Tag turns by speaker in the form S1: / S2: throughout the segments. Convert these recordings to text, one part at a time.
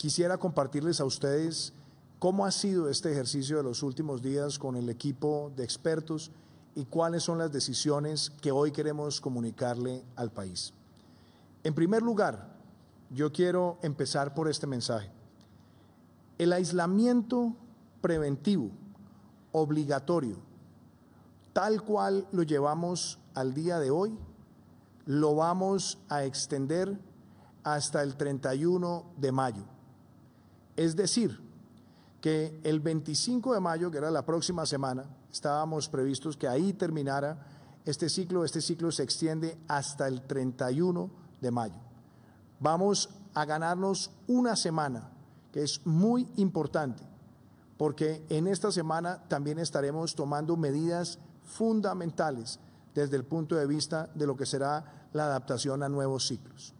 S1: Quisiera compartirles a ustedes cómo ha sido este ejercicio de los últimos días con el equipo de expertos y cuáles son las decisiones que hoy queremos comunicarle al país. En primer lugar, yo quiero empezar por este mensaje. El aislamiento preventivo, obligatorio, tal cual lo llevamos al día de hoy, lo vamos a extender hasta el 31 de mayo. Es decir, que el 25 de mayo, que era la próxima semana, estábamos previstos que ahí terminara este ciclo. Este ciclo se extiende hasta el 31 de mayo. Vamos a ganarnos una semana, que es muy importante, porque en esta semana también estaremos tomando medidas fundamentales desde el punto de vista de lo que será la adaptación a nuevos ciclos.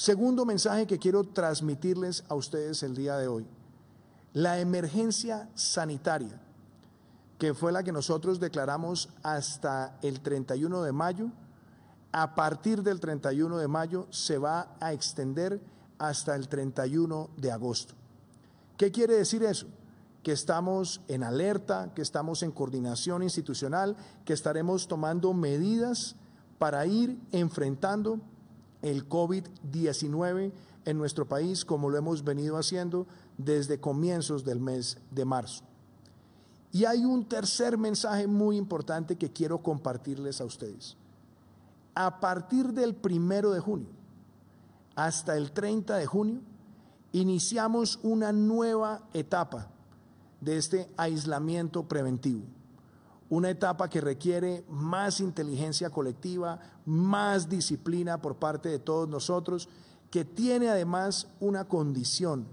S1: Segundo mensaje que quiero transmitirles a ustedes el día de hoy. La emergencia sanitaria, que fue la que nosotros declaramos hasta el 31 de mayo, a partir del 31 de mayo se va a extender hasta el 31 de agosto. ¿Qué quiere decir eso? que estamos en alerta, que estamos en coordinación institucional, que estaremos tomando medidas para ir enfrentando el COVID-19 en nuestro país, como lo hemos venido haciendo desde comienzos del mes de marzo. Y hay un tercer mensaje muy importante que quiero compartirles a ustedes. A partir del primero de junio hasta el 30 de junio, iniciamos una nueva etapa de este aislamiento preventivo una etapa que requiere más inteligencia colectiva, más disciplina por parte de todos nosotros, que tiene además una condición,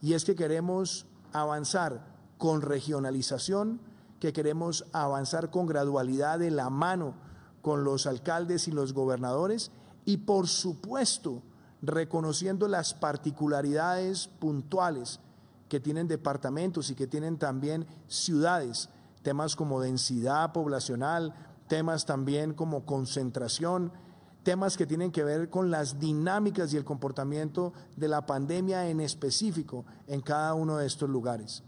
S1: y es que queremos avanzar con regionalización, que queremos avanzar con gradualidad de la mano con los alcaldes y los gobernadores, y por supuesto, reconociendo las particularidades puntuales que tienen departamentos y que tienen también ciudades temas como densidad poblacional, temas también como concentración, temas que tienen que ver con las dinámicas y el comportamiento de la pandemia en específico en cada uno de estos lugares.